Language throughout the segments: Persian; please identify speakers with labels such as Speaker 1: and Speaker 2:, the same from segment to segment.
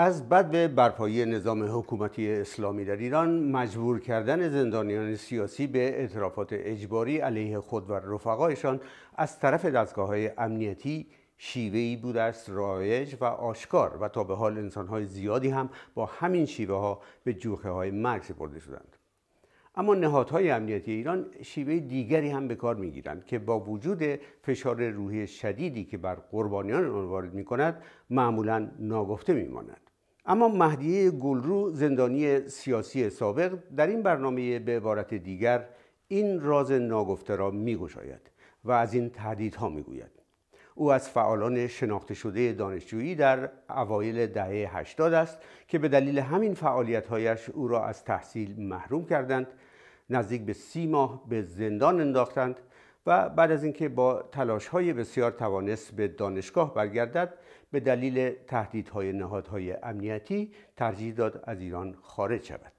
Speaker 1: از بد به برپایی نظام حکومتی اسلامی در ایران مجبور کردن زندانیان سیاسی به اعترافات اجباری علیه خود و رفقایشان از طرف دستگاه های امنیتی شیوهی بود است رایج و آشکار و تا به حال انسانهای زیادی هم با همین شیوه ها به جوخه های مرگ سپرده شدند اما نهادهای امنیتی ایران شیوه دیگری هم به کار میگیرند که با وجود فشار روحی شدیدی که بر قربانیان آن وارد می کند معمولا ناگفته میماند اما مهدیه گلرو زندانی سیاسی سابق در این برنامه به عبارت دیگر این راز ناگفته را میگشاید و از این تهدیدها میگوید او از فعالان شناخته شده دانشجویی در اوایل دهه 80 است که به دلیل همین هایش او را از تحصیل محروم کردند نزدیک به سی ماه به زندان انداختند و بعد از اینکه با تلاش های بسیار توانست به دانشگاه برگردد به دلیل تهدیدهای نهادهای امنیتی ترجیح داد از ایران خارج شود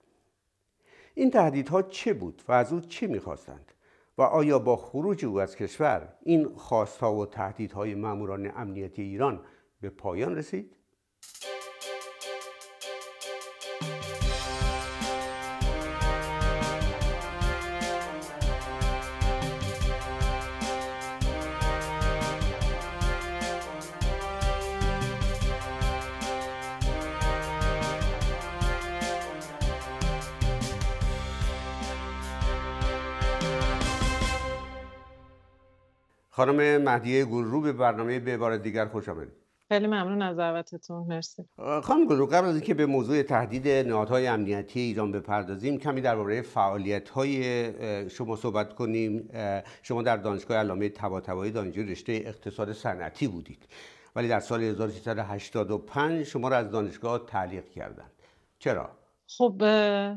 Speaker 1: این تهدیدها چه بود و از او چه میخواستند و آیا با خروج او از کشور این خواستها و تهدیدهای ماموران امنیتی ایران به پایان رسید؟ خانم مهدیه گلرو به برنامه به بار دیگر خوش آمدید
Speaker 2: خیلی ممنون از دعوتتون مرسی
Speaker 1: خانم گلرو قبل از اینکه به موضوع تهدید نهادهای امنیتی ایران بپردازیم کمی درباره فعالیت‌های شما صحبت کنیم شما در دانشگاه علامه طباطبایی دانشجو رشته اقتصاد صنعتی بودید ولی در سال 1385 شما را از دانشگاه تعلیق کردند چرا
Speaker 2: خب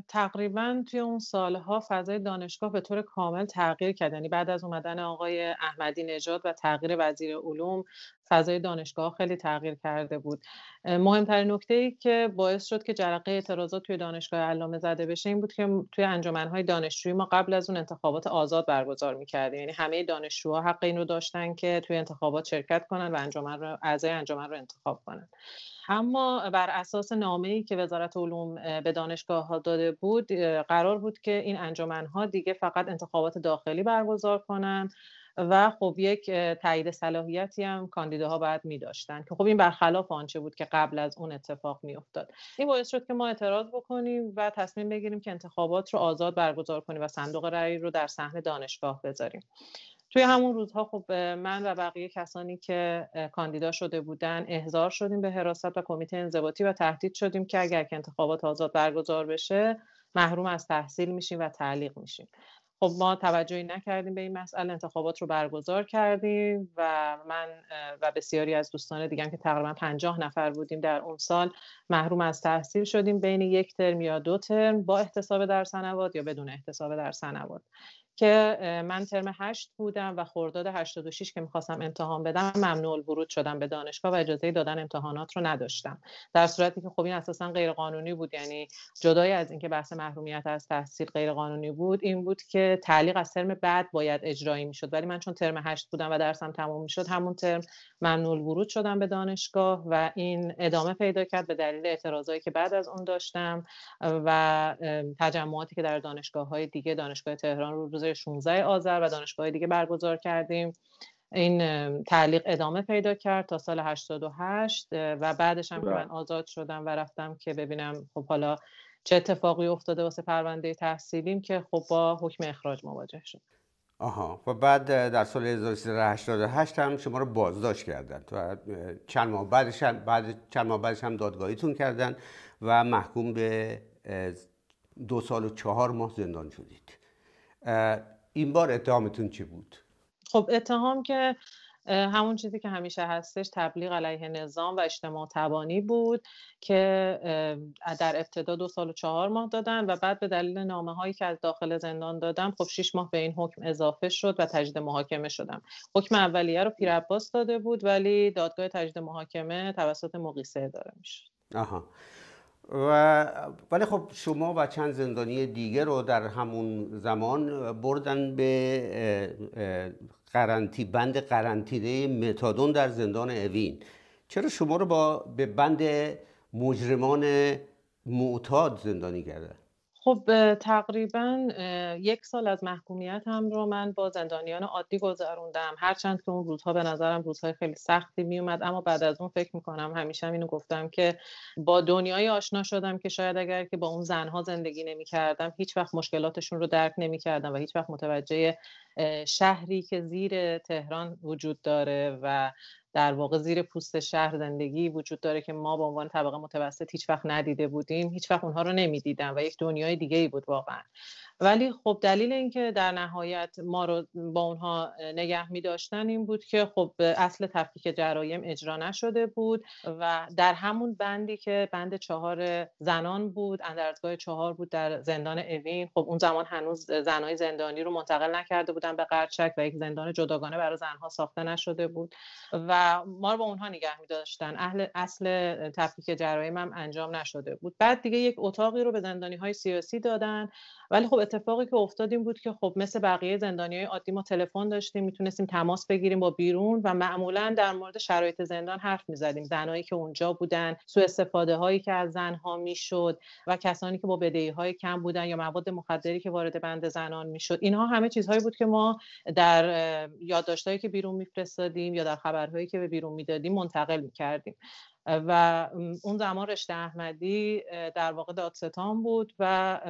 Speaker 2: تقریبا توی اون سالها فضای دانشگاه به طور کامل تغییر کرد یعنی بعد از اومدن آقای احمدی نژاد و تغییر وزیر علوم فضای دانشگاه خیلی تغییر کرده بود مهمترین نکته ای که باعث شد که جرقه اعتراضات توی دانشگاه علامه زده بشه این بود که توی انجمنهای دانشجویی ما قبل از اون انتخابات آزاد برگزار میکردیم یعنی همه دانشجوها حق این رو داشتن که توی انتخابات شرکت کنن و انجمن رو اعضای انجمن رو انتخاب کنن اما بر اساس ای که وزارت علوم به دانشگاه ها داده بود قرار بود که این انجمن ها دیگه فقط انتخابات داخلی برگزار کنند و خب یک تایید صلاحیتی هم کاندیداها باید می داشتن که خب این برخلاف آنچه بود که قبل از اون اتفاق می افتاد این باعث شد که ما اعتراض بکنیم و تصمیم بگیریم که انتخابات رو آزاد برگزار کنیم و صندوق رأی رو در صحنه دانشگاه بذاریم توی همون روزها خب من و بقیه کسانی که کاندیدا شده بودن احضار شدیم به حراست و کمیته انضباطی و تهدید شدیم که اگر که انتخابات آزاد برگزار بشه محروم از تحصیل میشیم و تعلیق میشیم خب ما توجهی نکردیم به این مسئله انتخابات رو برگزار کردیم و من و بسیاری از دوستان دیگه که تقریبا پنجاه نفر بودیم در اون سال محروم از تحصیل شدیم بین یک ترم یا دو ترم با احتساب در یا بدون احتساب در که من ترم هشت بودم و خرداد 86 که میخواستم امتحان بدم ممنوع الورود شدم به دانشگاه و اجازه دادن امتحانات رو نداشتم در صورتی که خب این اساسا غیر قانونی بود یعنی جدای از اینکه بحث محرومیت از تحصیل غیر قانونی بود این بود که تعلیق از ترم بعد باید اجرایی میشد ولی من چون ترم هشت بودم و درسم تموم میشد همون ترم ممنوع الورود شدم به دانشگاه و این ادامه پیدا کرد به دلیل اعتراضایی که بعد از اون داشتم و تجمعاتی که در دانشگاه های دیگه دانشگاه تهران رو روز روزهای 16 آذر و دانشگاه دیگه برگزار کردیم این تعلیق ادامه پیدا کرد تا سال 88 و بعدش هم که بله. من آزاد شدم و رفتم که ببینم خب حالا چه اتفاقی افتاده واسه پرونده تحصیلیم که خب با حکم اخراج مواجه شد
Speaker 1: آها و بعد در سال 1388 هم شما رو بازداشت کردن و چند ماه بعدش هم بعد چند ماه بعدش هم دادگاهیتون کردن و محکوم به دو سال و چهار ماه زندان شدید این بار اتهامتون چی بود
Speaker 2: خب اتهام که همون چیزی که همیشه هستش تبلیغ علیه نظام و اجتماع تبانی بود که در ابتدا دو سال و چهار ماه دادن و بعد به دلیل نامه هایی که از داخل زندان دادم خب شیش ماه به این حکم اضافه شد و تجدید محاکمه شدم حکم اولیه رو پیرعباس داده بود ولی دادگاه تجدید محاکمه توسط مقیسه داره میشه
Speaker 1: آها و ولی خب شما و چند زندانی دیگه رو در همون زمان بردن به قرنتی بند قرنطینه متادون در زندان اوین چرا شما رو با به بند مجرمان معتاد زندانی کردن
Speaker 2: خب تقریبا یک سال از محکومیت هم رو من با زندانیان عادی گذروندم هرچند که اون روزها به نظرم روزهای خیلی سختی میومد اما بعد از اون فکر میکنم همیشه اینو گفتم که با دنیای آشنا شدم که شاید اگر که با اون زنها زندگی نمیکردم هیچ وقت مشکلاتشون رو درک نمیکردم و هیچ وقت متوجه شهری که زیر تهران وجود داره و در واقع زیر پوست شهر زندگی وجود داره که ما به عنوان طبقه متوسط هیچ وقت ندیده بودیم هیچ وقت اونها رو نمیدیدم و یک دنیای دیگه ای بود واقعا ولی خب دلیل اینکه در نهایت ما رو با اونها نگه می داشتن این بود که خب اصل تفکیک جرایم اجرا نشده بود و در همون بندی که بند چهار زنان بود اندرزگاه چهار بود در زندان اوین خب اون زمان هنوز زنهای زندانی رو منتقل نکرده بودن به قرچک و یک زندان جداگانه برای زنها ساخته نشده بود و ما رو با اونها نگه می داشتن اهل اصل تفکیک جرایم هم انجام نشده بود بعد دیگه یک اتاقی رو به زندانی سیاسی دادن ولی خب اتفاقی که افتاد این بود که خب مثل بقیه های عادی ما تلفن داشتیم میتونستیم تماس بگیریم با بیرون و معمولا در مورد شرایط زندان حرف میزدیم زنایی که اونجا بودن سوء استفاده هایی که از زنها میشد و کسانی که با بدهی های کم بودن یا مواد مخدری که وارد بند زنان میشد اینها همه چیزهایی بود که ما در یادداشتهایی که بیرون میفرستادیم یا در خبرهایی که به بیرون میدادیم منتقل میکردیم و اون زمان رشته احمدی در واقع دادستان بود و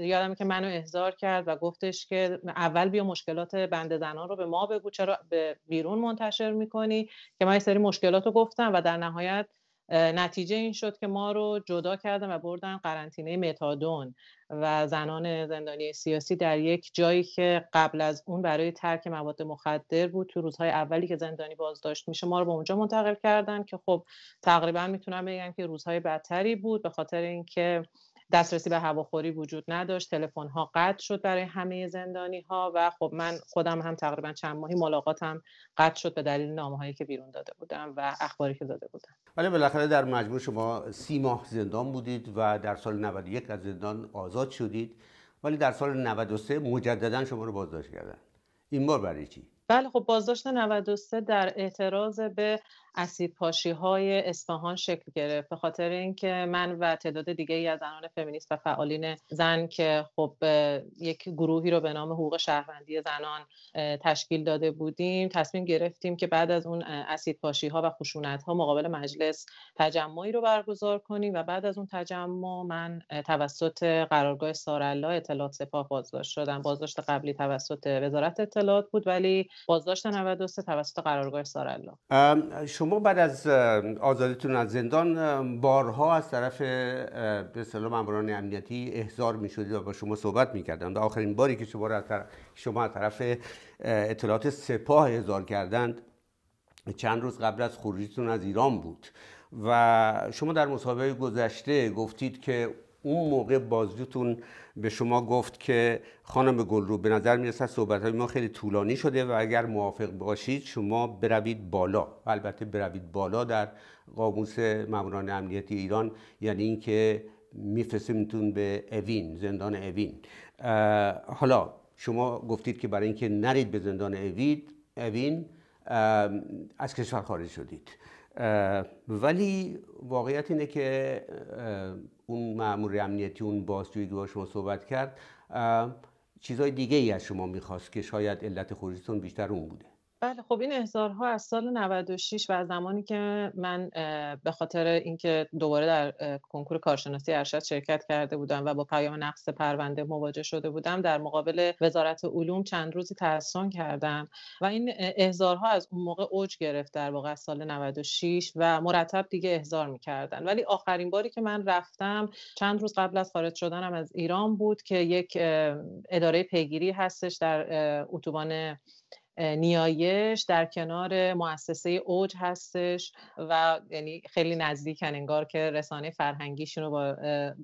Speaker 2: یادم که منو احضار کرد و گفتش که اول بیا مشکلات بند زنان رو به ما بگو چرا به بیرون منتشر میکنی که من یه سری مشکلات رو گفتم و در نهایت نتیجه این شد که ما رو جدا کردن و بردن قرنطینه متادون و زنان زندانی سیاسی در یک جایی که قبل از اون برای ترک مواد مخدر بود تو روزهای اولی که زندانی بازداشت میشه ما رو به اونجا منتقل کردن که خب تقریبا میتونم بگم که روزهای بدتری بود به خاطر اینکه دسترسی به هواخوری وجود نداشت تلفن ها قطع شد برای همه زندانی ها و خب من خودم هم تقریبا چند ماهی ملاقاتم قطع شد به دلیل نامه هایی که بیرون داده بودم و اخباری که داده بودم
Speaker 1: ولی بالاخره در مجموع شما سی ماه زندان بودید و در سال 91 از زندان آزاد شدید ولی در سال 93 مجددا شما رو بازداشت کردن این بار برای چی
Speaker 2: بله خب بازداشت 93 در اعتراض به اسید پاشی های اصفهان شکل گرفت به خاطر اینکه من و تعداد دیگه ای از زنان فمینیست و فعالین زن که خب یک گروهی رو به نام حقوق شهروندی زنان تشکیل داده بودیم تصمیم گرفتیم که بعد از اون اسید پاشی ها و خشونت ها مقابل مجلس تجمعی رو برگزار کنیم و بعد از اون تجمع من توسط قرارگاه سارالله اطلاعات سپاه بازداشت شدم بازداشت قبلی توسط وزارت اطلاعات بود ولی بازداشت 93 توسط قرارگاه سارالله
Speaker 1: شما بعد از آزادیتون از زندان بارها از طرف به سلام امران امنیتی احضار شدید و با شما صحبت میکردن و آخرین باری که شما شما از طرف اطلاعات سپاه احضار کردند چند روز قبل از خروجیتون از ایران بود و شما در مصاحبه گذشته گفتید که اون موقع بازجوتون به شما گفت که خانم گلرو به نظر میرسد صحبت های ما خیلی طولانی شده و اگر موافق باشید شما بروید بالا البته بروید بالا در قاموس ماموران امنیتی ایران یعنی اینکه میفرستیمتون به اوین زندان اوین حالا شما گفتید که برای اینکه نرید به زندان اوید اوین از کشور خارج شدید ولی واقعیت اینه که اون معمور امنیتی اون بازجویی که شما صحبت کرد چیزای دیگه ای از شما میخواست که شاید علت خروجتون بیشتر اون بوده
Speaker 2: بله خب این احزارها از سال 96 و از زمانی که من به خاطر اینکه دوباره در کنکور کارشناسی ارشد شرکت کرده بودم و با پیام نقص پرونده مواجه شده بودم در مقابل وزارت علوم چند روزی تحسن کردم و این احضارها از اون موقع اوج گرفت در واقع از سال 96 و مرتب دیگه احضار میکردن ولی آخرین باری که من رفتم چند روز قبل از خارج شدنم از ایران بود که یک اداره پیگیری هستش در اتوبان نیایش در کنار مؤسسه اوج هستش و یعنی خیلی نزدیکن انگار که رسانه فرهنگیشون رو با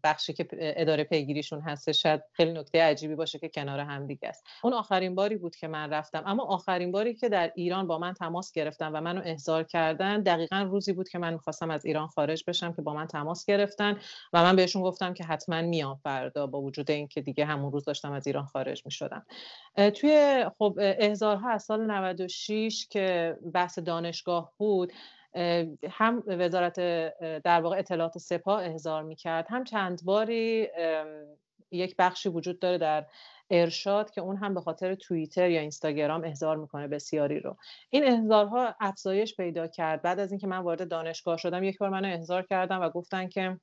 Speaker 2: بخشی که اداره پیگیریشون هستش شاید خیلی نکته عجیبی باشه که کنار هم دیگه است اون آخرین باری بود که من رفتم اما آخرین باری که در ایران با من تماس گرفتن و منو احضار کردن دقیقا روزی بود که من میخواستم از ایران خارج بشم که با من تماس گرفتن و من بهشون گفتم که حتما میام فردا با وجود اینکه دیگه همون روز داشتم از ایران خارج میشدم توی خب احضارها سال 96 که بحث دانشگاه بود هم وزارت در واقع اطلاعات سپاه احضار میکرد هم چند باری یک بخشی وجود داره در ارشاد که اون هم به خاطر توییتر یا اینستاگرام احضار میکنه بسیاری رو این احضارها افزایش پیدا کرد بعد از اینکه من وارد دانشگاه شدم یک بار منو احضار کردم و گفتن که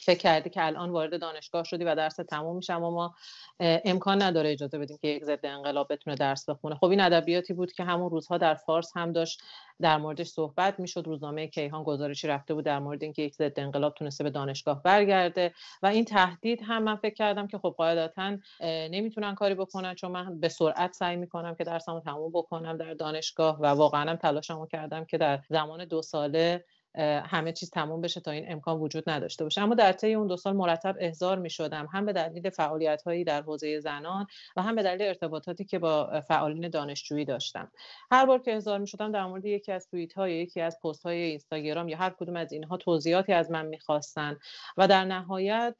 Speaker 2: فکر کردی که الان وارد دانشگاه شدی و درس تموم میشه اما ما امکان نداره اجازه بدیم که یک ضد انقلاب بتونه درس بخونه خب این ادبیاتی بود که همون روزها در فارس هم داشت در موردش صحبت میشد روزنامه کیهان گزارشی رفته بود در مورد اینکه یک ضد انقلاب تونسته به دانشگاه برگرده و این تهدید هم من فکر کردم که خب قاعدتا نمیتونن کاری بکنن چون من به سرعت سعی میکنم که درسمو تموم بکنم در دانشگاه و واقعا هم تلاشمو کردم که در زمان دو ساله همه چیز تموم بشه تا این امکان وجود نداشته باشه اما در طی اون دو سال مرتب احضار می شدم هم به دلیل فعالیت هایی در حوزه زنان و هم به دلیل ارتباطاتی که با فعالین دانشجویی داشتم هر بار که احضار می شدم در مورد یکی از توییت های یکی از پست های اینستاگرام یا هر کدوم از اینها توضیحاتی از من میخواستن و در نهایت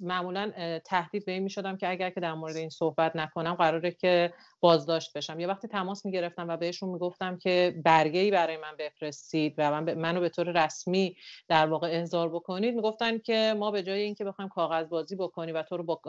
Speaker 2: معمولا تهدید به این می شدم که اگر که در مورد این صحبت نکنم قراره که بازداشت بشم یا وقتی تماس میگرفتم و بهشون میگفتم که برگه ای برای من بفرستید و من ب... منو به طور رسمی در واقع احضار بکنید میگفتن که ما به جای اینکه بخوایم کاغذ بازی بکنی و تو رو با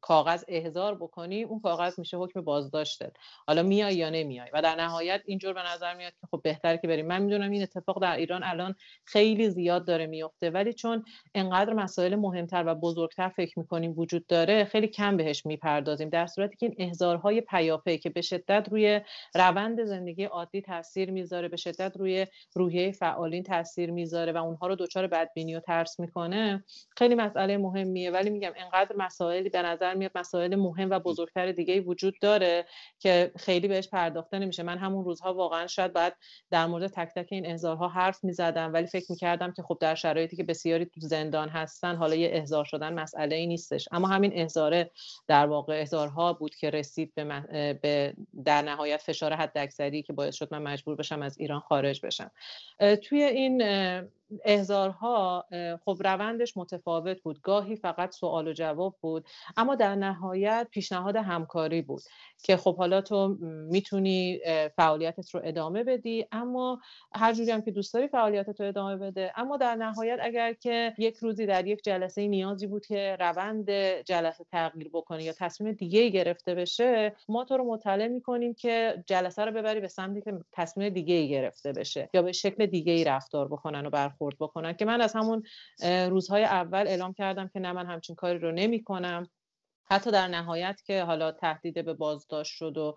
Speaker 2: کاغذ احضار بکنی اون کاغذ میشه حکم بازداشتت حالا میای یا نمیای و در نهایت اینجور به نظر میاد که خب بهتر که بریم من میدونم این اتفاق در ایران الان خیلی زیاد داره میفته ولی چون انقدر مسائل مهمتر و بزرگتر فکر میکنیم وجود داره خیلی کم بهش میپردازیم در صورتی که این احضارهای پیاپی که به شدت روی روند زندگی عادی تاثیر میذاره به شدت روی روحیه فعالین تاثیر میذاره و اونها رو دچار بدبینی و ترس میکنه خیلی مسئله مهمیه ولی میگم انقدر مسائلی به نظر میاد مسائل مهم و بزرگتر دیگه وجود داره که خیلی بهش پرداخته نمیشه من همون روزها واقعا شاید باید در مورد تک تک این احزارها حرف میزدم ولی فکر میکردم که خب در شرایطی که بسیاری تو زندان هستن حالا یه احزار شدن مسئله ای نیستش اما همین احضاره در واقع احضارها بود که رسید به به در نهایت فشار حداکثری که باعث شد من مجبور بشم از ایران خارج بشم توی این احزارها خب روندش متفاوت بود گاهی فقط سوال و جواب بود اما در نهایت پیشنهاد همکاری بود که خب حالا تو میتونی فعالیتت رو ادامه بدی اما هر جوری هم که دوست داری فعالیتت رو ادامه بده اما در نهایت اگر که یک روزی در یک جلسه نیازی بود که روند جلسه تغییر بکنی یا تصمیم دیگه گرفته بشه ما تو رو مطلع میکنیم که جلسه رو ببری به سمتی که تصمیم دیگه گرفته بشه یا به شکل دیگه ای رفتار بکنن و بر برخورد بکنن که من از همون روزهای اول اعلام کردم که نه من همچین کاری رو نمی کنم حتی در نهایت که حالا تهدید به بازداشت شد و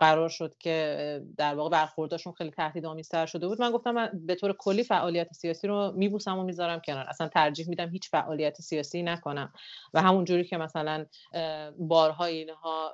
Speaker 2: قرار شد که در واقع برخورداشون خیلی تهدیدآمیزتر شده بود من گفتم من به طور کلی فعالیت سیاسی رو میبوسم و میذارم کنار اصلا ترجیح میدم هیچ فعالیت سیاسی نکنم و همون جوری که مثلا بارها اینها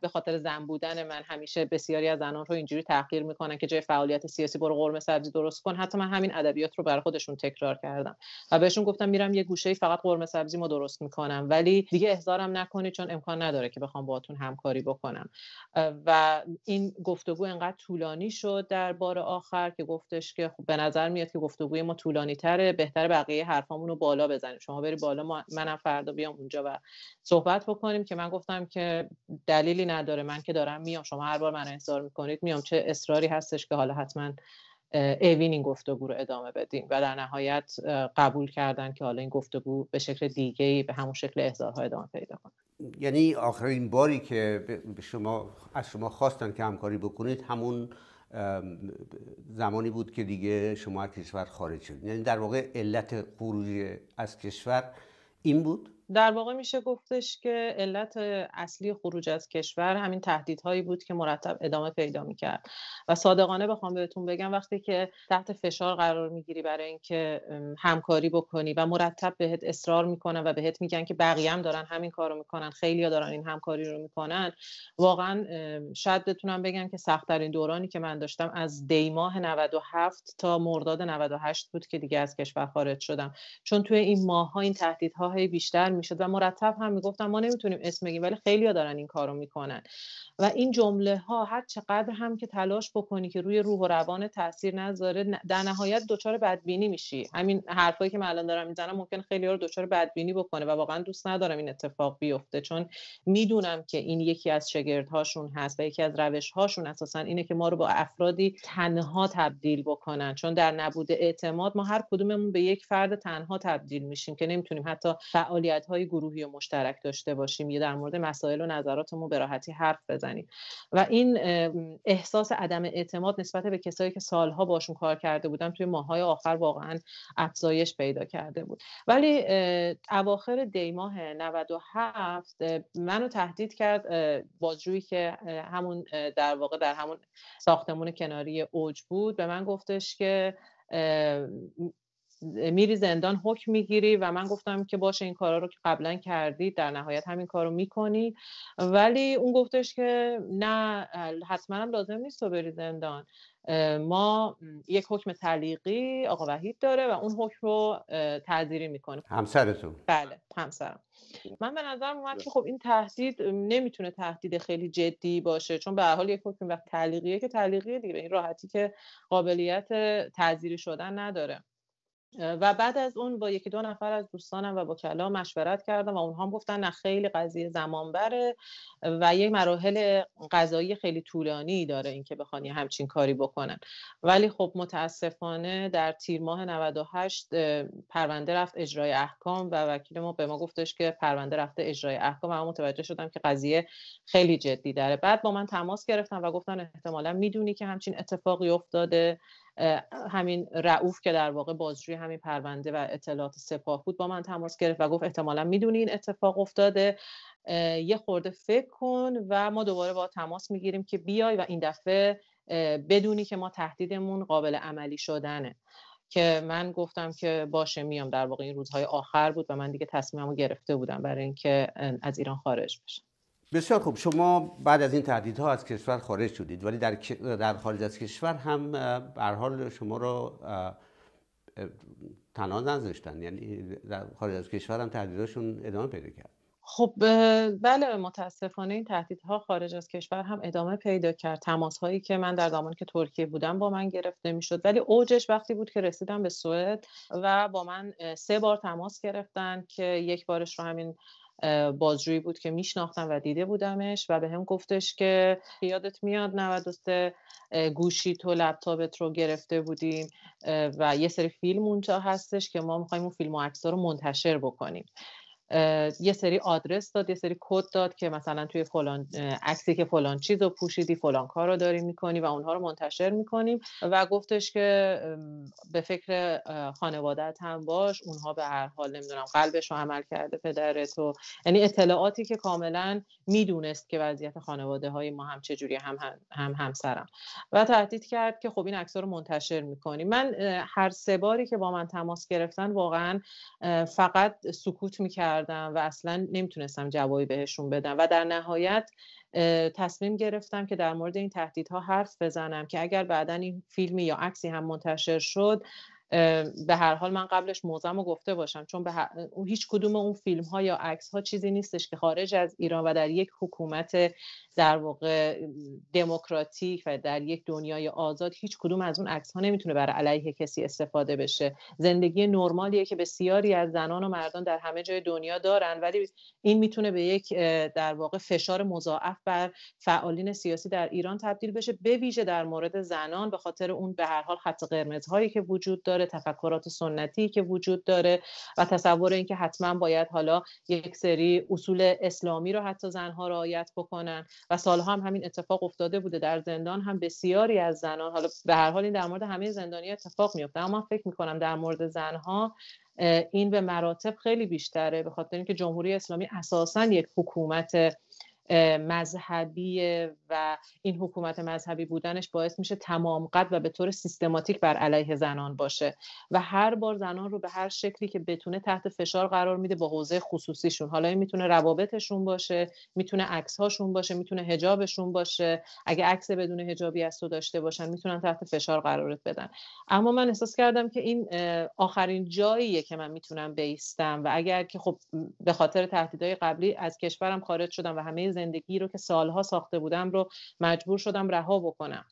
Speaker 2: به خاطر زن بودن من همیشه بسیاری از زنان رو اینجوری تغییر میکنن که جای فعالیت سیاسی برو قرمه سبزی درست کن حتی من همین ادبیات رو برای خودشون تکرار کردم و بهشون گفتم میرم یه گوشه فقط قرمه سبزی ما درست میکنم ولی دیگه نکنه چون امکان نداره که بخوام باهاتون همکاری بکنم و این گفتگو انقدر طولانی شد در بار آخر که گفتش که خب به نظر میاد که گفتگوی ما طولانی تره بهتر بقیه حرفامون رو بالا بزنیم شما بری بالا منم فردا بیام اونجا و صحبت بکنیم که من گفتم که دلیلی نداره من که دارم میام شما هر بار من احضار میکنید میام چه اصراری هستش که حالا حتما اوین این گفتگو رو ادامه بدیم و در نهایت قبول کردن که حالا این گفتگو به شکل دیگه به همون شکل احضارها ادامه پیدا کنه
Speaker 1: یعنی آخرین باری که شما از شما خواستن که همکاری بکنید همون زمانی بود که دیگه شما از کشور خارج شدید یعنی در واقع علت خروج از کشور این بود
Speaker 2: در واقع میشه گفتش که علت اصلی خروج از کشور همین تهدیدهایی بود که مرتب ادامه پیدا میکرد و صادقانه بخوام بهتون بگم وقتی که تحت فشار قرار میگیری برای اینکه همکاری بکنی و مرتب بهت اصرار میکنن و بهت میگن که بقیه هم دارن همین رو میکنن ها دارن این همکاری رو میکنن واقعا شاید بتونم بگم که سختترین دورانی که من داشتم از دی ماه 97 تا مرداد 98 بود که دیگه از کشور خارج شدم چون توی این ماه ها این تهدیدها بیشتر میشد و مرتب هم میگفتن ما نمیتونیم اسم بگیم ولی خیلیها دارن این کارو میکنن و این جمله ها هر چقدر هم که تلاش بکنی که روی روح و روان تاثیر نذاره در نهایت دچار بدبینی میشی همین حرفایی که من الان دارم میزنم ممکن خیلی رو دچار بدبینی بکنه و واقعا دوست ندارم این اتفاق بیفته چون میدونم که این یکی از شگردهاشون هست و یکی از روشهاشون اساسا اینه که ما رو با افرادی تنها تبدیل بکنن چون در نبود اعتماد ما هر کدوممون به یک فرد تنها تبدیل میشیم که نمیتونیم حتی فعالیت های گروهی و مشترک داشته باشیم یا در مورد مسائل و نظراتمون به راحتی حرف بزنیم و این احساس عدم اعتماد نسبت به کسایی که سالها باشون کار کرده بودم توی ماهای آخر واقعا افزایش پیدا کرده بود ولی اواخر دیماه 97 منو تهدید کرد بازجویی که همون در واقع در همون ساختمون کناری اوج بود به من گفتش که میری زندان حکم میگیری و من گفتم که باشه این کارا رو که قبلا کردی در نهایت همین کارو میکنی ولی اون گفتش که نه حتما هم لازم نیست تو بری زندان ما یک حکم تعلیقی آقا وحید داره و اون حکم رو تعذیری میکنه
Speaker 1: همسرتون
Speaker 2: بله همسرم من به نظرم اومد که خب این تهدید نمیتونه تهدید خیلی جدی باشه چون به حال یک حکم وقت تعلیقیه که تعلیقیه دیگه این یعنی راحتی که قابلیت تعذیری شدن نداره و بعد از اون با یکی دو نفر از دوستانم و با کلا مشورت کردم و اونها هم گفتن نه خیلی قضیه زمان بره و یک مراحل قضایی خیلی طولانی داره اینکه بخوان یه همچین کاری بکنن ولی خب متاسفانه در تیر ماه 98 پرونده رفت اجرای احکام و وکیل ما به ما گفتش که پرونده رفته اجرای احکام و من متوجه شدم که قضیه خیلی جدی داره بعد با من تماس گرفتم و گفتن احتمالا میدونی که همچین اتفاقی افتاده همین رعوف که در واقع بازجوی همین پرونده و اطلاعات سپاه بود با من تماس گرفت و گفت احتمالا میدونی این اتفاق افتاده یه خورده فکر کن و ما دوباره با تماس میگیریم که بیای و این دفعه بدونی که ما تهدیدمون قابل عملی شدنه که من گفتم که باشه میام در واقع این روزهای آخر بود و من دیگه تصمیممو گرفته بودم برای اینکه از ایران خارج بشم
Speaker 1: بسیار خوب شما بعد از این تهدیدها از کشور خارج شدید ولی در, در خارج از کشور هم به حال شما رو تنها نذاشتن یعنی در خارج از کشور هم تهدیدشون ادامه پیدا کرد
Speaker 2: خب بله متاسفانه این تهدیدها خارج از کشور هم ادامه پیدا کرد تماس هایی که من در زمانی که ترکیه بودم با من گرفته میشد ولی اوجش وقتی بود که رسیدم به سوئد و با من سه بار تماس گرفتن که یک بارش رو همین بازجویی بود که میشناختم و دیده بودمش و به هم گفتش که یادت میاد 93 گوشی تو لپتاپت رو گرفته بودیم و یه سری فیلم اونجا هستش که ما میخوایم اون فیلم و رو منتشر بکنیم یه سری آدرس داد یه سری کد داد که مثلا توی فلان عکسی که فلان چیز رو پوشیدی فلان کار رو داری میکنی و اونها رو منتشر میکنیم و گفتش که به فکر خانوادت هم باش اونها به هر حال نمیدونم قلبش رو عمل کرده پدرت و یعنی اطلاعاتی که کاملا میدونست که وضعیت خانواده های ما هم چجوری هم هم, هم همسرم و تهدید کرد که خب این عکس رو منتشر میکنی من هر سه باری که با من تماس گرفتن واقعا فقط سکوت میکرد کردم و اصلا نمیتونستم جوابی بهشون بدم و در نهایت تصمیم گرفتم که در مورد این تهدیدها حرف بزنم که اگر بعدا این فیلمی یا عکسی هم منتشر شد به هر حال من قبلش موزم رو گفته باشم چون به هیچ کدوم اون فیلم ها یا عکس ها چیزی نیستش که خارج از ایران و در یک حکومت در واقع دموکراتیک و در یک دنیای آزاد هیچ کدوم از اون عکس ها نمیتونه برای علیه کسی استفاده بشه زندگی نرمالیه که بسیاری از زنان و مردان در همه جای دنیا دارن ولی این میتونه به یک در واقع فشار مضاعف بر فعالین سیاسی در ایران تبدیل بشه به ویژه در مورد زنان به خاطر اون به هر حال خط قرمزهایی که وجود داره داره تفکرات سنتی که وجود داره و تصور اینکه حتما باید حالا یک سری اصول اسلامی رو حتی زنها رعایت بکنن و سالها هم همین اتفاق افتاده بوده در زندان هم بسیاری از زنان حالا به هر حال این در مورد همه زندانی اتفاق میفته اما فکر میکنم در مورد زنها این به مراتب خیلی بیشتره به خاطر اینکه جمهوری اسلامی اساسا یک حکومت مذهبی و این حکومت مذهبی بودنش باعث میشه تمام قد و به طور سیستماتیک بر علیه زنان باشه و هر بار زنان رو به هر شکلی که بتونه تحت فشار قرار میده با حوزه خصوصیشون حالا این میتونه روابطشون باشه میتونه هاشون باشه میتونه هجابشون باشه اگه عکس بدون هجابی از تو داشته باشن میتونن تحت فشار قرارت بدن اما من احساس کردم که این آخرین جاییه که من میتونم بیستم و اگر که خب به خاطر تهدیدهای قبلی از کشورم خارج شدم و همه زندگی رو که سالها ساخته بودم رو مجبور شدم رها بکنم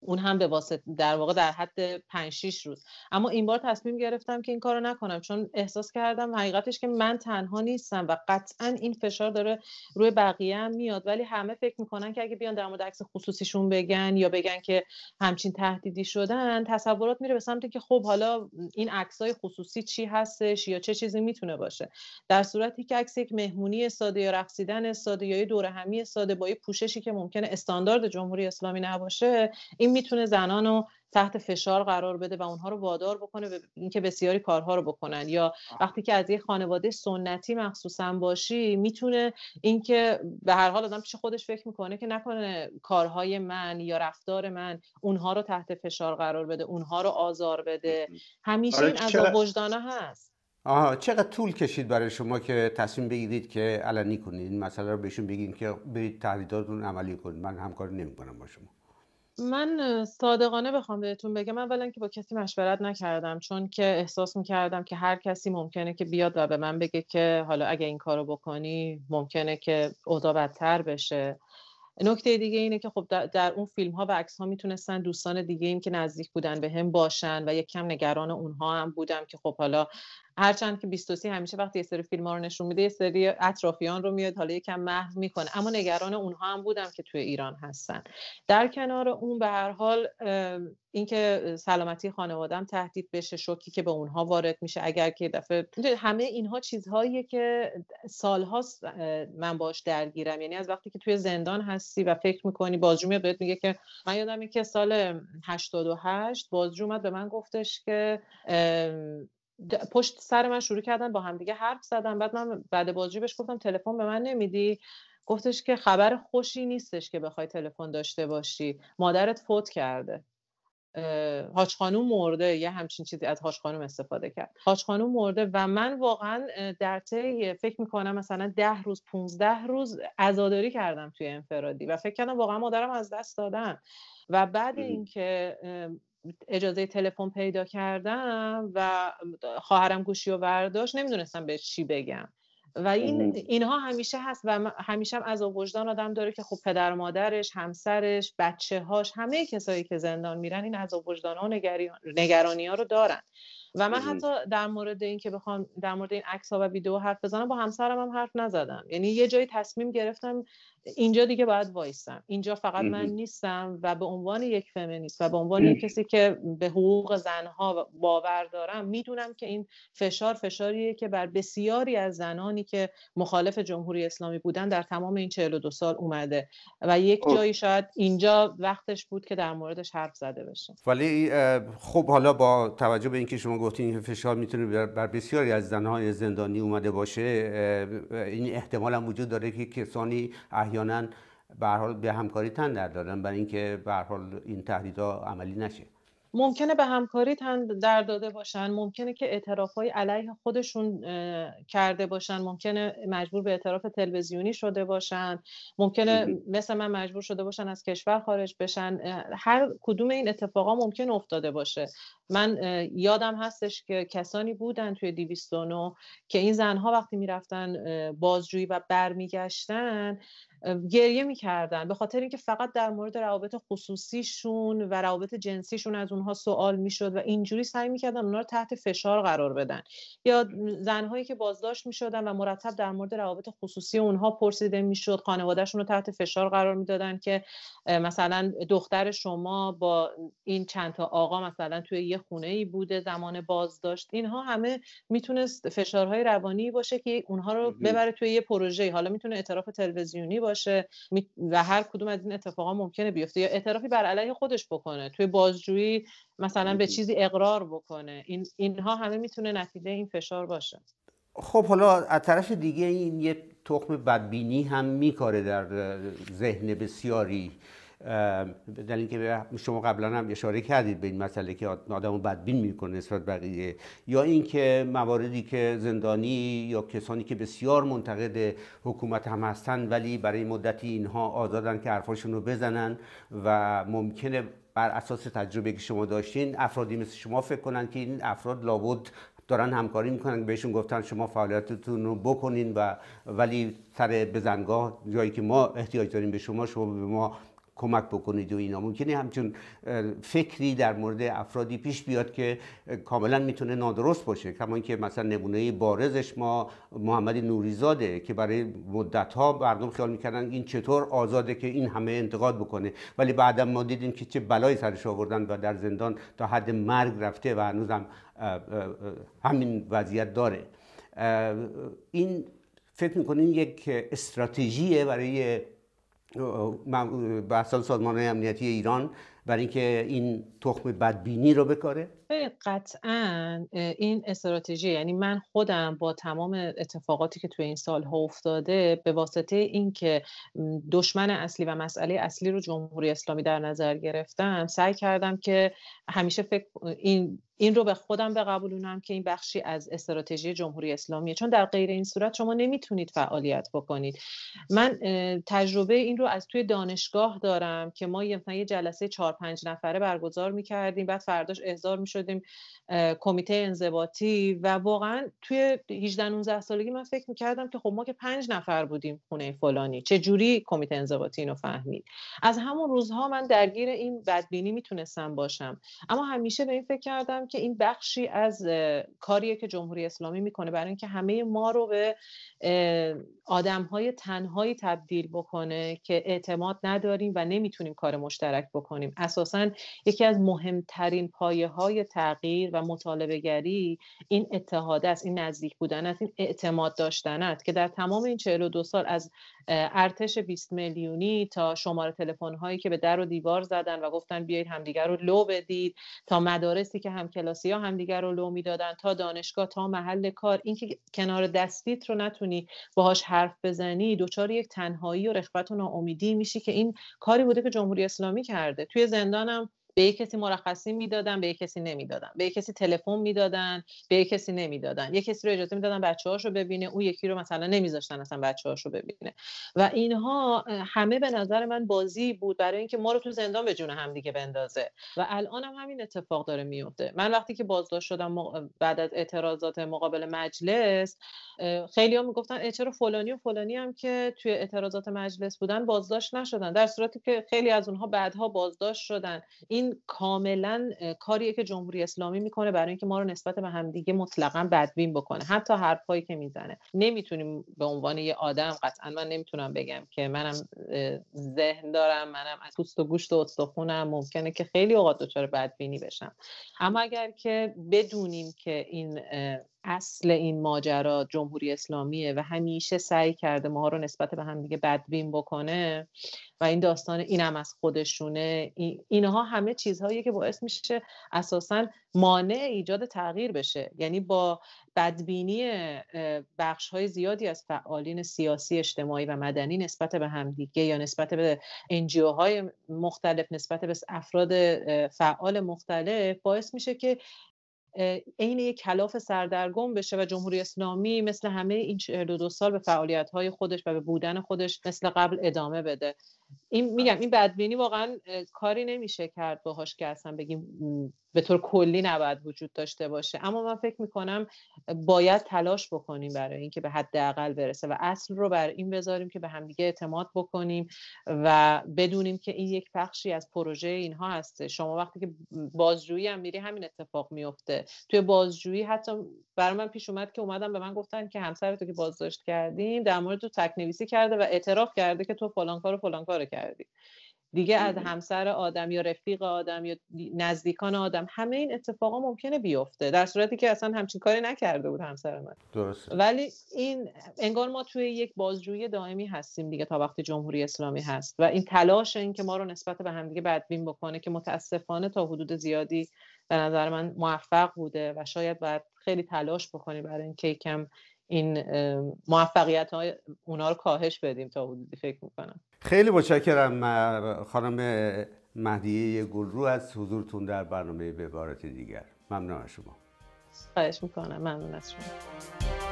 Speaker 2: اون هم به واسط در واقع در حد 5 6 روز اما این بار تصمیم گرفتم که این کارو نکنم چون احساس کردم حقیقتش که من تنها نیستم و قطعا این فشار داره روی بقیه هم میاد ولی همه فکر میکنن که اگه بیان در مورد عکس خصوصیشون بگن یا بگن که همچین تهدیدی شدن تصورات میره به سمت که خب حالا این عکسای خصوصی چی هستش یا چه چیزی میتونه باشه در صورتی که عکس یک مهمونی ساده یا رقصیدن ساده یا دور همی ساده با یه پوششی که ممکنه استاندارد جمهوری اسلامی نباشه این میتونه زنان رو تحت فشار قرار بده و اونها رو وادار بکنه به اینکه بسیاری کارها رو بکنن یا وقتی که از یه خانواده سنتی مخصوصا باشی میتونه اینکه به هر حال آدم پیش خودش فکر میکنه که نکنه کارهای من یا رفتار من اونها رو تحت فشار قرار بده اونها رو آزار بده همیشه آره، این از وجدان هست
Speaker 1: آها چقدر طول کشید برای شما که تصمیم بگیرید که علنی کنید این مسئله رو بهشون بگین که برید عملی کنید من همکاری نمیکنم با شما
Speaker 2: من صادقانه بخوام بهتون بگم اولا که با کسی مشورت نکردم چون که احساس میکردم که هر کسی ممکنه که بیاد و به من بگه که حالا اگه این کارو بکنی ممکنه که اوضاع بدتر بشه نکته دیگه اینه که خب در اون فیلم ها و عکس ها میتونستن دوستان دیگه ایم که نزدیک بودن به هم باشن و یک کم نگران اونها هم بودم که خب حالا هرچند که 23 همیشه وقتی یه سری فیلم ها رو نشون میده یه سری اطرافیان رو میاد حالا یکم محو میکنه اما نگران اونها هم بودم که توی ایران هستن در کنار اون به هر حال اینکه سلامتی خانوادم تهدید بشه شوکی که به اونها وارد میشه اگر که دفعه همه اینها چیزهایی که سالهاست من باش درگیرم یعنی از وقتی که توی زندان هستی و فکر میکنی بازجو میاد بهت میگه که من یادم که سال 88 بازجو اومد به من گفتش که پشت سر من شروع کردن با همدیگه حرف زدن بعد من بعد بازجویی بهش گفتم تلفن به من نمیدی گفتش که خبر خوشی نیستش که بخوای تلفن داشته باشی مادرت فوت کرده هاج خانوم مرده یه همچین چیزی از هاج خانوم استفاده کرد هاج خانوم مرده و من واقعا در طی فکر میکنم مثلا ده روز پونزده روز ازاداری کردم توی انفرادی و فکر کردم واقعا مادرم از دست دادم و بعد اینکه اجازه تلفن پیدا کردم و خواهرم گوشی و برداشت نمیدونستم به چی بگم و این اینها همیشه هست و همیشه هم از وجدان آدم داره که خب پدر مادرش همسرش بچه هاش همه کسایی که زندان میرن این از وجدان ها نگرانی ها رو دارن و من حتی در مورد این که بخوام در مورد این عکس ها و ویدیو حرف بزنم با همسرم هم حرف نزدم یعنی یه جایی تصمیم گرفتم اینجا دیگه باید وایستم اینجا فقط من نیستم و به عنوان یک فمینیست و به عنوان یک کسی که به حقوق زنها باور دارم میدونم که این فشار فشاریه که بر بسیاری از زنانی که مخالف جمهوری اسلامی بودن در تمام این 42 سال اومده و یک خب. جایی شاید اینجا وقتش بود که در موردش حرف زده بشه
Speaker 1: ولی خب حالا با توجه به اینکه شما گفتین فشار میتونه بر بسیاری از زنهای زندانی اومده باشه این احتمال هم وجود داره که کسانی احیانا به حال به همکاری تن در دادن برای اینکه به حال این تهدیدها عملی نشه
Speaker 2: ممکنه به همکاری تن در داده باشن ممکنه که های علیه خودشون کرده باشن ممکنه مجبور به اعتراف تلویزیونی شده باشن ممکنه مثل من مجبور شده باشن از کشور خارج بشن هر کدوم این اتفاقا ممکن افتاده باشه من یادم هستش که کسانی بودن توی 209 که این زنها وقتی میرفتن بازجویی و برمیگشتن گریه میکردن به خاطر اینکه فقط در مورد روابط خصوصیشون و روابط جنسیشون از اونها سوال میشد و اینجوری سعی میکردن اونها رو تحت فشار قرار بدن یا زنهایی که بازداشت میشدن و مرتب در مورد روابط خصوصی اونها پرسیده میشد خانوادهشون رو تحت فشار قرار میدادن که مثلا دختر شما با این چندتا آقا مثلا توی یه خونه ای بوده زمان بازداشت اینها همه میتونست فشارهای روانی باشه که اونها رو ببره توی یه پروژه حالا میتونه اعتراف تلویزیونی باشه و هر کدوم از این اتفاقا ممکنه بیفته یا اعترافی بر علیه خودش بکنه توی بازجویی مثلا به چیزی اقرار بکنه این اینها همه میتونه نتیجه این فشار باشه
Speaker 1: خب حالا از طرف دیگه این یه تخم بدبینی هم میکاره در ذهن بسیاری در اینکه شما قبلا هم اشاره کردید به این مسئله که آدمو بدبین میکنه نسبت بقیه یا اینکه مواردی که زندانی یا کسانی که بسیار منتقد حکومت هم هستن ولی برای مدتی اینها آزادن که حرفاشون رو بزنن و ممکنه بر اساس تجربه که شما داشتین افرادی مثل شما فکر کنن که این افراد لابد دارن همکاری میکنن بهشون گفتن شما فعالیتتون رو بکنین و ولی سر بزنگاه جایی که ما احتیاج داریم به شما شما به ما کمک بکنید و اینا ممکنه همچون فکری در مورد افرادی پیش بیاد که کاملا میتونه نادرست باشه کما که مثلا نمونه بارزش ما محمد نوریزاده که برای مدت ها مردم خیال میکردن این چطور آزاده که این همه انتقاد بکنه ولی بعدا ما دیدیم که چه بلایی سرش آوردن و در زندان تا حد مرگ رفته و هنوزم همین وضعیت داره این فکر میکنین یک استراتژی برای بحثان سازمان امنیتی ایران برای اینکه این تخم بدبینی رو بکاره
Speaker 2: قطعا این استراتژی یعنی من خودم با تمام اتفاقاتی که توی این سال ها افتاده به واسطه اینکه دشمن اصلی و مسئله اصلی رو جمهوری اسلامی در نظر گرفتم سعی کردم که همیشه فکر این این رو به خودم بقبولونم که این بخشی از استراتژی جمهوری اسلامیه چون در غیر این صورت شما نمیتونید فعالیت بکنید من تجربه این رو از توی دانشگاه دارم که ما یه جلسه 4 پنج نفره برگزار کردیم بعد فرداش احضار شدیم کمیته انضباطی و واقعا توی 18 19 سالگی من فکر میکردم که خب ما که پنج نفر بودیم خونه فلانی چه جوری کمیته انضباطی اینو فهمید از همون روزها من درگیر این بدبینی میتونستم باشم اما همیشه به این فکر کردم که این بخشی از کاریه که جمهوری اسلامی میکنه برای اینکه همه ما رو به آدمهای تنهایی تبدیل بکنه که اعتماد نداریم و نمیتونیم کار مشترک بکنیم اساسا یکی از مهمترین پایه های تغییر و مطالبه گری این اتحاد است این نزدیک بودن است این اعتماد داشتن است که در تمام این 42 سال از ارتش 20 میلیونی تا شماره تلفن هایی که به در و دیوار زدن و گفتن بیایید همدیگر رو لو بدید تا مدارسی که هم کلاسی ها همدیگر رو لو میدادن تا دانشگاه تا محل کار اینکه کنار دستیت رو نتونی باهاش حرف بزنی دچار یک تنهایی و رخوت و ناامیدی میشی که این کاری بوده که جمهوری اسلامی کرده توی زندانم به یک کسی مرخصی میدادن به یک کسی نمیدادن به یک کسی تلفن میدادن به یک کسی نمیدادن یک کسی رو اجازه میدادن هاش رو ببینه اون یکی رو مثلا نمیذاشتن اصلا هاش رو ببینه و اینها همه به نظر من بازی بود برای اینکه ما رو تو زندان به جون هم دیگه بندازه و الان هم همین اتفاق داره میفته من وقتی که بازداشت شدم بعد از اعتراضات مقابل مجلس خیلی ها میگفتن چرا فلانی و فلانی هم که توی اعتراضات مجلس بودن بازداشت نشدن در صورتی که خیلی از اونها بعدها بازداشت شدن این این کاملا کاریه که جمهوری اسلامی میکنه برای اینکه ما رو نسبت به همدیگه مطلقا بدبین بکنه حتی پایی که میزنه نمیتونیم به عنوان یه آدم قطعا من نمیتونم بگم که منم ذهن دارم منم از پوست و گوشت و استخونم ممکنه که خیلی اوقات دچار بدبینی بشم اما اگر که بدونیم که این اصل این ماجرا جمهوری اسلامیه و همیشه سعی کرده ماها رو نسبت به هم دیگه بدبین بکنه و این داستان این هم از خودشونه اینها همه چیزهایی که باعث میشه اساسا مانع ایجاد تغییر بشه یعنی با بدبینی بخش های زیادی از فعالین سیاسی اجتماعی و مدنی نسبت به همدیگه یا نسبت به انجیو های مختلف نسبت به افراد فعال مختلف باعث میشه که عین یک کلاف سردرگم بشه و جمهوری اسلامی مثل همه این 42 سال به فعالیت های خودش و به بودن خودش مثل قبل ادامه بده این میگم این بدبینی واقعا کاری نمیشه کرد باهاش که اصلا بگیم به طور کلی نباید وجود داشته باشه اما من فکر میکنم باید تلاش بکنیم برای اینکه به حداقل برسه و اصل رو بر این بذاریم که به همدیگه اعتماد بکنیم و بدونیم که این یک بخشی از پروژه اینها هسته شما وقتی که بازجویی هم میری همین اتفاق میفته توی بازجویی حتی برای من پیش اومد که اومدم به من گفتن که همسر تو که بازداشت کردیم در مورد تو تکنویسی کرده و اعتراف کرده که تو فلان کارو فلان کارو کردی دیگه از همسر آدم یا رفیق آدم یا نزدیکان آدم همه این اتفاقا ممکنه بیفته در صورتی که اصلا همچین کاری نکرده بود همسر من درسته. ولی این انگار ما توی یک بازجویی دائمی هستیم دیگه تا وقتی جمهوری اسلامی هست و این تلاش این که ما رو نسبت به همدیگه بدبین بکنه که متاسفانه تا حدود زیادی به نظر من موفق بوده و شاید باید خیلی تلاش بکنیم برای اینکه کم این موفقیت های اونا رو کاهش بدیم تا حدودی فکر میکنم
Speaker 1: خیلی متشکرم خانم مهدیه گلرو از حضورتون در برنامه به دیگر ممنون شما
Speaker 2: خواهش میکنم ممنون از شما